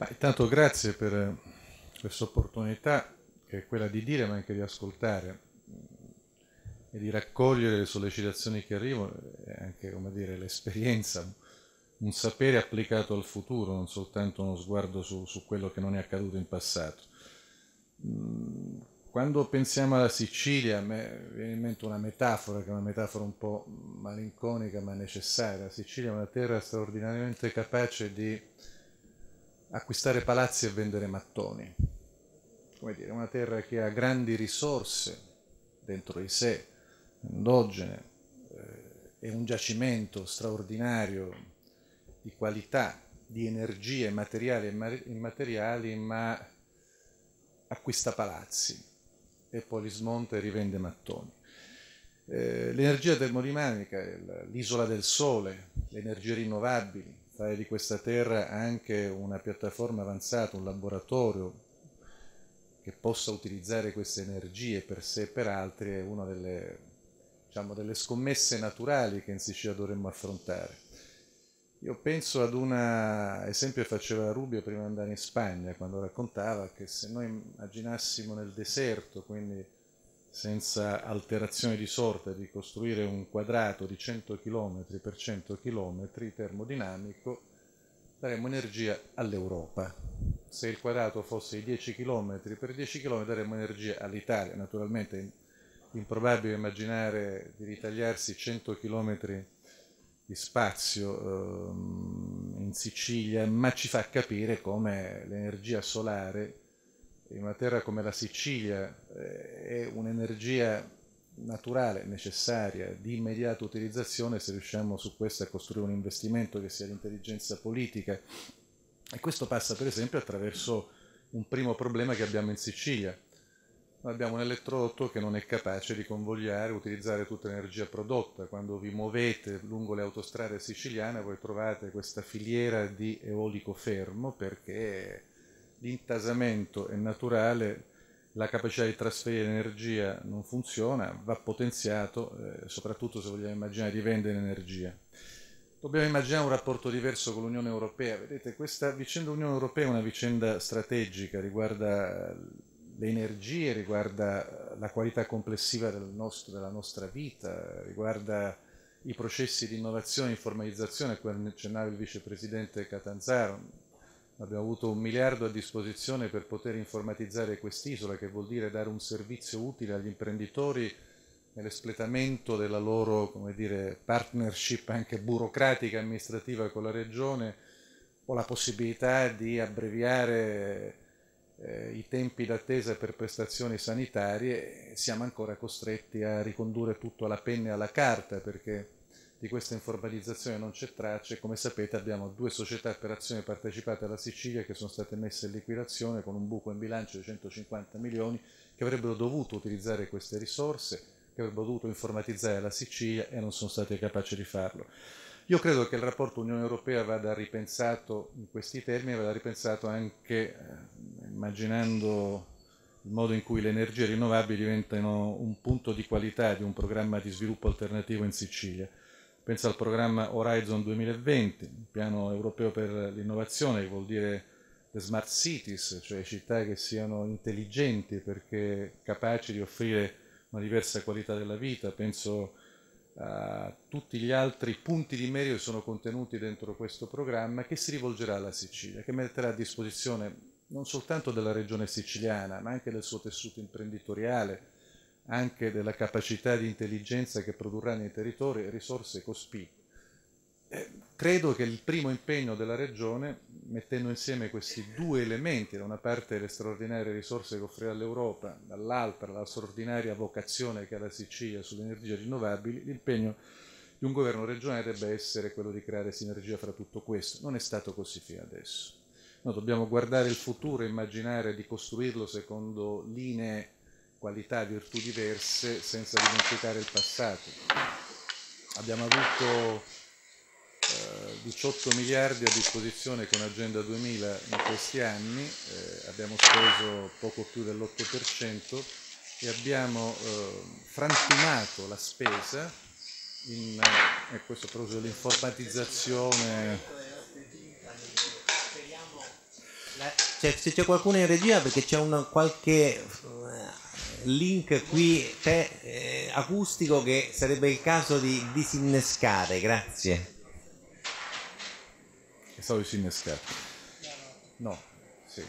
Ma intanto grazie per eh, questa opportunità che è quella di dire ma anche di ascoltare mm, e di raccogliere le sollecitazioni che arrivano e anche come dire l'esperienza, un sapere applicato al futuro, non soltanto uno sguardo su, su quello che non è accaduto in passato. Mm, quando pensiamo alla Sicilia, a me viene in mente una metafora, che è una metafora un po' malinconica ma necessaria. La Sicilia è una terra straordinariamente capace di acquistare palazzi e vendere mattoni. Come dire, una terra che ha grandi risorse dentro di sé, endogene, è eh, un giacimento straordinario di qualità, di energie materiali e immateriali, ma acquista palazzi e poi li smonta e rivende mattoni. Eh, l'energia termodinamica, l'isola del sole, le energie rinnovabili, fare di questa terra anche una piattaforma avanzata, un laboratorio che possa utilizzare queste energie per sé e per altri è una delle, diciamo, delle scommesse naturali che in Sicilia dovremmo affrontare. Io penso ad un esempio che faceva Rubio prima di andare in Spagna, quando raccontava che se noi immaginassimo nel deserto, quindi senza alterazione di sorta di costruire un quadrato di 100 km per 100 km termodinamico, daremmo energia all'Europa. Se il quadrato fosse 10 km per 10 km daremmo energia all'Italia. Naturalmente è improbabile immaginare di ritagliarsi 100 km di spazio ehm, in Sicilia, ma ci fa capire come l'energia solare in una terra come la Sicilia eh, è un'energia naturale, necessaria, di immediata utilizzazione se riusciamo su questo a costruire un investimento che sia l'intelligenza politica. E questo passa per esempio attraverso un primo problema che abbiamo in Sicilia. Noi abbiamo un elettrotto che non è capace di convogliare, utilizzare tutta l'energia prodotta. Quando vi muovete lungo le autostrade siciliane voi trovate questa filiera di eolico fermo perché l'intasamento è naturale, la capacità di trasferire energia non funziona, va potenziato, eh, soprattutto se vogliamo immaginare di vendere energia. Dobbiamo immaginare un rapporto diverso con l'Unione Europea. Vedete, questa vicenda Unione Europea è una vicenda strategica, riguarda le energie, riguarda la qualità complessiva del nostro, della nostra vita, riguarda i processi di innovazione e formalizzazione, a cui accennava il vicepresidente Catanzaro abbiamo avuto un miliardo a disposizione per poter informatizzare quest'isola, che vuol dire dare un servizio utile agli imprenditori nell'espletamento della loro dire, partnership anche burocratica e amministrativa con la regione, o la possibilità di abbreviare eh, i tempi d'attesa per prestazioni sanitarie, siamo ancora costretti a ricondurre tutto alla penna e alla carta perché di questa informatizzazione non c'è traccia e come sapete abbiamo due società per azioni partecipate alla Sicilia che sono state messe in liquidazione con un buco in bilancio di 150 milioni che avrebbero dovuto utilizzare queste risorse, che avrebbero dovuto informatizzare la Sicilia e non sono state capaci di farlo. Io credo che il rapporto Unione Europea vada ripensato in questi termini, vada ripensato anche eh, immaginando il modo in cui le energie rinnovabili diventano un punto di qualità di un programma di sviluppo alternativo in Sicilia. Penso al programma Horizon 2020, un piano europeo per l'innovazione, che vuol dire le smart cities, cioè città che siano intelligenti perché capaci di offrire una diversa qualità della vita. Penso a tutti gli altri punti di merito che sono contenuti dentro questo programma che si rivolgerà alla Sicilia, che metterà a disposizione non soltanto della regione siciliana, ma anche del suo tessuto imprenditoriale, anche della capacità di intelligenza che produrrà nei territori risorse cospicue. Eh, credo che il primo impegno della Regione, mettendo insieme questi due elementi, da una parte le straordinarie risorse che offrirà l'Europa, dall'altra la straordinaria vocazione che ha la Sicilia sulle energie rinnovabili, l'impegno di un governo regionale debba essere quello di creare sinergia fra tutto questo. Non è stato così fino adesso. Noi dobbiamo guardare il futuro e immaginare di costruirlo secondo linee qualità virtù diverse senza dimenticare il passato. Abbiamo avuto eh, 18 miliardi a disposizione con Agenda 2000 in questi anni, eh, abbiamo speso poco più dell'8% e abbiamo eh, frantumato la spesa in, eh, questo proposito dell'informatizzazione cioè, se c'è qualcuno in regia perché c'è una qualche link qui te, eh, acustico che sarebbe il caso di disinnescare, grazie. È stato disinnescato. No, sì.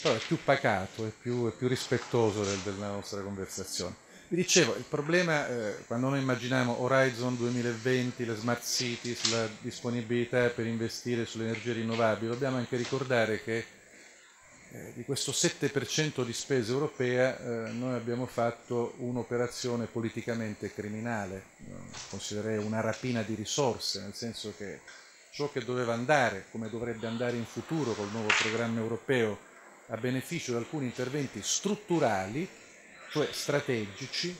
Però è più pacato, è più, è più rispettoso del, della nostra conversazione. Vi dicevo, il problema eh, quando noi immaginiamo Horizon 2020, le smart cities, la disponibilità per investire sulle energie rinnovabili, dobbiamo anche ricordare che di questo 7% di spesa europea eh, noi abbiamo fatto un'operazione politicamente criminale, eh, considererei una rapina di risorse, nel senso che ciò che doveva andare, come dovrebbe andare in futuro col nuovo programma europeo, a beneficio di alcuni interventi strutturali, cioè strategici,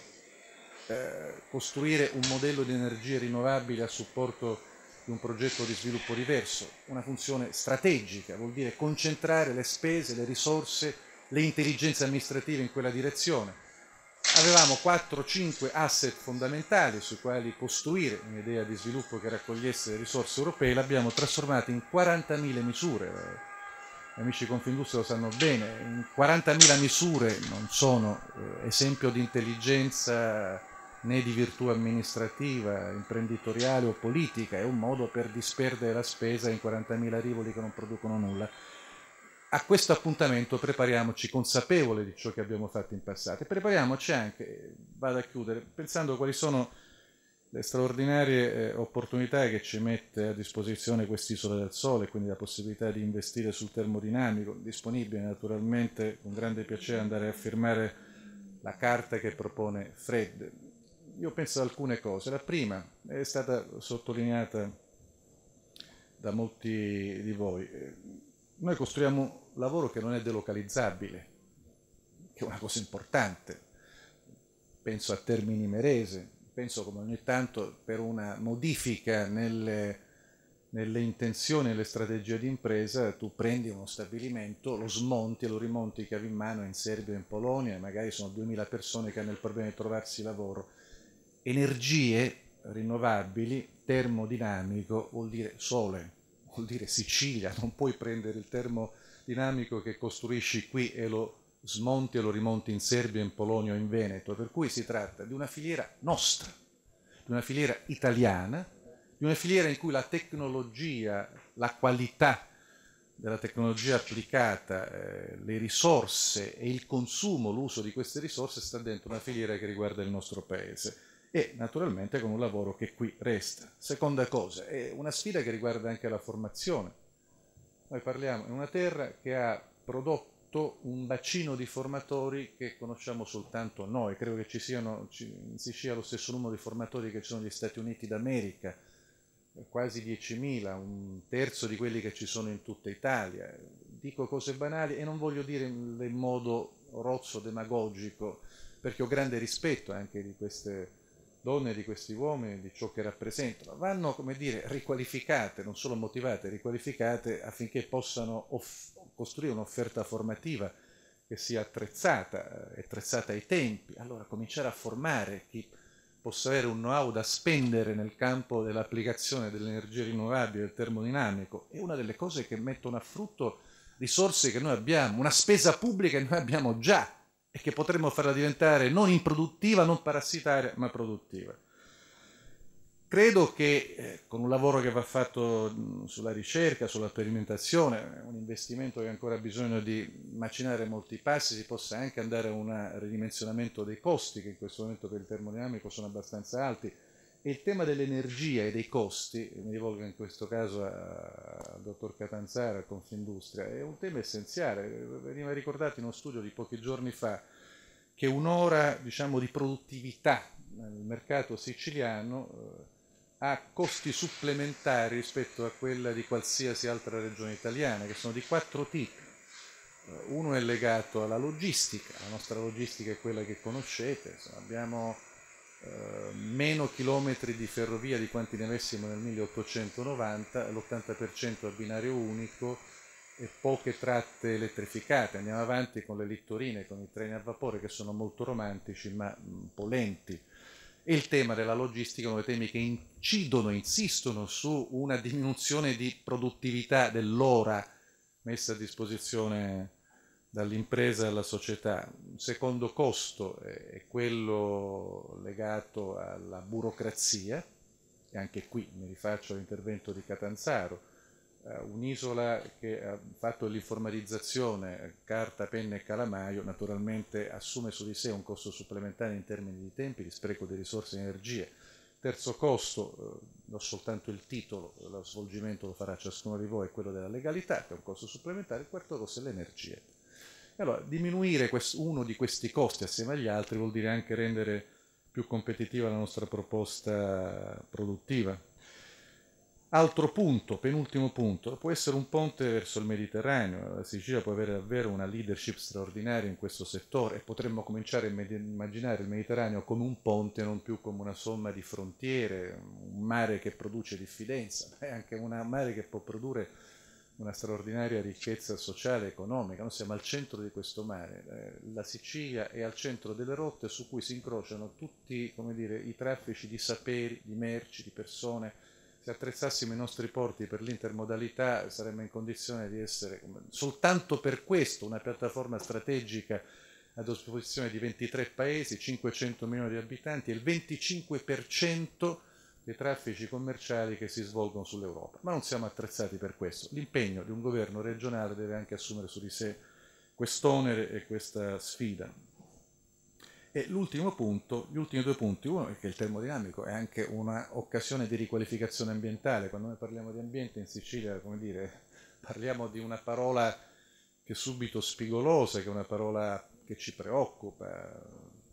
eh, costruire un modello di energie rinnovabili a supporto di un progetto di sviluppo diverso, una funzione strategica, vuol dire concentrare le spese, le risorse, le intelligenze amministrative in quella direzione. Avevamo 4-5 asset fondamentali sui quali costruire un'idea di sviluppo che raccogliesse le risorse europee, l'abbiamo trasformata in 40.000 misure. Gli amici Confindustria lo sanno bene, 40.000 misure non sono eh, esempio di intelligenza né di virtù amministrativa, imprenditoriale o politica, è un modo per disperdere la spesa in 40.000 rivoli che non producono nulla. A questo appuntamento prepariamoci consapevoli di ciò che abbiamo fatto in passato e prepariamoci anche, vado a chiudere, pensando quali sono le straordinarie eh, opportunità che ci mette a disposizione quest'isola del sole, quindi la possibilità di investire sul termodinamico, disponibile naturalmente con grande piacere andare a firmare la carta che propone Fred, io penso ad alcune cose. La prima è stata sottolineata da molti di voi. Noi costruiamo un lavoro che non è delocalizzabile, che è una cosa importante. Penso a Termini Merese, penso come ogni tanto per una modifica nelle, nelle intenzioni e nelle strategie di impresa tu prendi uno stabilimento, lo smonti e lo rimonti cavi in mano in Serbia, o in Polonia, magari sono 2000 persone che hanno il problema di trovarsi lavoro energie rinnovabili, termodinamico vuol dire sole, vuol dire Sicilia, non puoi prendere il termodinamico che costruisci qui e lo smonti e lo rimonti in Serbia, in Polonia o in Veneto, per cui si tratta di una filiera nostra, di una filiera italiana, di una filiera in cui la tecnologia, la qualità della tecnologia applicata, eh, le risorse e il consumo, l'uso di queste risorse sta dentro una filiera che riguarda il nostro paese e naturalmente con un lavoro che qui resta. Seconda cosa, è una sfida che riguarda anche la formazione. Noi parliamo di una terra che ha prodotto un bacino di formatori che conosciamo soltanto noi, credo che ci siano, ci, in Sicilia lo stesso numero di formatori che ci sono negli Stati Uniti d'America, quasi 10.000, un terzo di quelli che ci sono in tutta Italia. Dico cose banali e non voglio dire in modo rozzo, demagogico, perché ho grande rispetto anche di queste donne, di questi uomini, di ciò che rappresentano, vanno, come dire, riqualificate, non solo motivate, riqualificate affinché possano off- costruire un'offerta formativa che sia attrezzata, eh, attrezzata ai tempi. Allora cominciare a formare chi possa avere un know-how da spendere nel campo dell'applicazione delle energie rinnovabili, del termodinamico, è una delle cose che mettono a frutto risorse che noi abbiamo, una spesa pubblica che noi abbiamo già e che potremmo farla diventare non improduttiva, non parassitaria, ma produttiva. Credo che eh, con un lavoro che va fatto mh, sulla ricerca, sulla sperimentazione, un investimento che ancora ha bisogno di macinare molti passi, si possa anche andare a un ridimensionamento dei costi che in questo momento per il termodinamico sono abbastanza alti il tema dell'energia e dei costi, mi rivolgo in questo caso al dottor Catanzara, a Confindustria, è un tema essenziale. Veniva ricordato in uno studio di pochi giorni fa che un'ora diciamo, di produttività nel mercato siciliano eh, ha costi supplementari rispetto a quella di qualsiasi altra regione italiana, che sono di quattro tipi. Eh, uno è legato alla logistica, la nostra logistica è quella che conoscete, abbiamo eh, meno chilometri di ferrovia di quanti ne avessimo nel 1890, l'80% a binario unico e poche tratte elettrificate. Andiamo avanti con le littorine, con i treni a vapore che sono molto romantici ma mm, un po' lenti. E il tema della logistica è uno dei temi che incidono, insistono su una diminuzione di produttività dell'ora messa a disposizione dall'impresa alla società. Un secondo costo è quello legato alla burocrazia, e anche qui mi rifaccio all'intervento di Catanzaro, eh, un'isola che ha fatto l'informatizzazione carta, penna e calamaio naturalmente assume su di sé un costo supplementare in termini di tempi, di spreco di risorse e energie. Terzo costo, eh, non soltanto il titolo, lo svolgimento lo farà ciascuno di voi, è quello della legalità, che è un costo supplementare. quarto costo è l'energia allora diminuire uno di questi costi assieme agli altri vuol dire anche rendere più competitiva la nostra proposta produttiva. Altro punto, penultimo punto, può essere un ponte verso il Mediterraneo. La Sicilia può avere davvero una leadership straordinaria in questo settore e potremmo cominciare a immaginare il Mediterraneo come un ponte, non più come una somma di frontiere, un mare che produce diffidenza, ma è anche un mare che può produrre una straordinaria ricchezza sociale e economica, noi siamo al centro di questo mare, eh, la Sicilia è al centro delle rotte su cui si incrociano tutti dire, i traffici di saperi, di merci, di persone, se attrezzassimo i nostri porti per l'intermodalità saremmo in condizione di essere soltanto per questo una piattaforma strategica a disposizione di 23 paesi, 500 milioni di abitanti e il 25% dei traffici commerciali che si svolgono sull'Europa, ma non siamo attrezzati per questo. L'impegno di un governo regionale deve anche assumere su di sé quest'onere e questa sfida. E l'ultimo punto, gli ultimi due punti, uno è che il termodinamico è anche un'occasione di riqualificazione ambientale, quando noi parliamo di ambiente in Sicilia, come dire, parliamo di una parola che è subito spigolosa, che è una parola che ci preoccupa,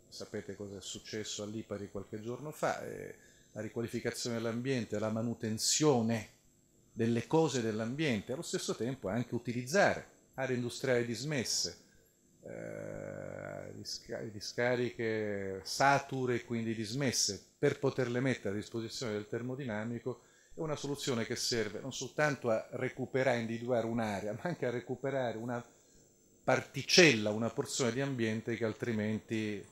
sapete cosa è successo all'Ipari qualche giorno fa. E la riqualificazione dell'ambiente, la manutenzione delle cose dell'ambiente, allo stesso tempo anche utilizzare aree industriali dismesse, eh, discariche sature quindi dismesse per poterle mettere a disposizione del termodinamico è una soluzione che serve non soltanto a recuperare, individuare un'area, ma anche a recuperare una particella, una porzione di ambiente che altrimenti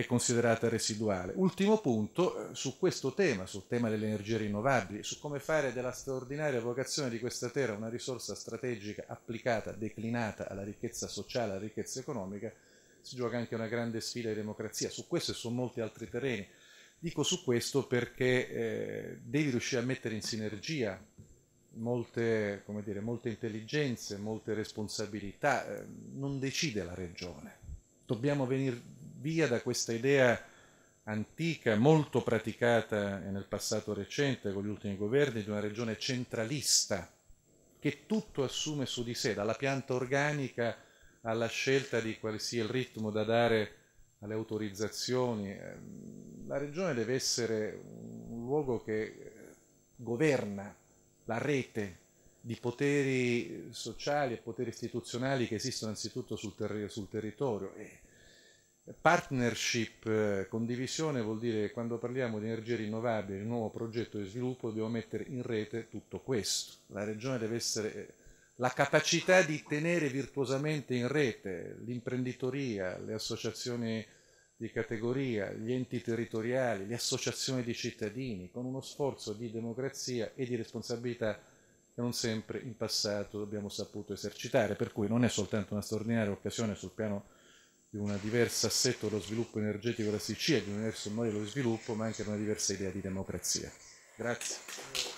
è considerata residuale. Ultimo punto eh, su questo tema, sul tema delle energie rinnovabili, su come fare della straordinaria vocazione di questa terra una risorsa strategica applicata, declinata alla ricchezza sociale, alla ricchezza economica, si gioca anche una grande sfida di democrazia. Su questo e su molti altri terreni. Dico su questo perché eh, devi riuscire a mettere in sinergia molte, dire, molte intelligenze, molte responsabilità. Eh, non decide la regione. Dobbiamo venire via da questa idea antica, molto praticata nel passato recente con gli ultimi governi, di una regione centralista che tutto assume su di sé, dalla pianta organica alla scelta di quale sia il ritmo da dare alle autorizzazioni. Ehm, la regione deve essere un luogo che eh, governa la rete di poteri eh, sociali e poteri istituzionali che esistono anzitutto sul, ter- sul territorio e Partnership, eh, condivisione vuol dire che quando parliamo di energie rinnovabili, un nuovo progetto di sviluppo, dobbiamo mettere in rete tutto questo. La regione deve essere eh, la capacità di tenere virtuosamente in rete l'imprenditoria, le associazioni di categoria, gli enti territoriali, le associazioni di cittadini, con uno sforzo di democrazia e di responsabilità che non sempre in passato abbiamo saputo esercitare, per cui non è soltanto una straordinaria occasione sul piano di un diverso assetto dello sviluppo energetico della Sicilia, di un diverso modello di sviluppo, ma anche di una diversa idea di democrazia. Grazie.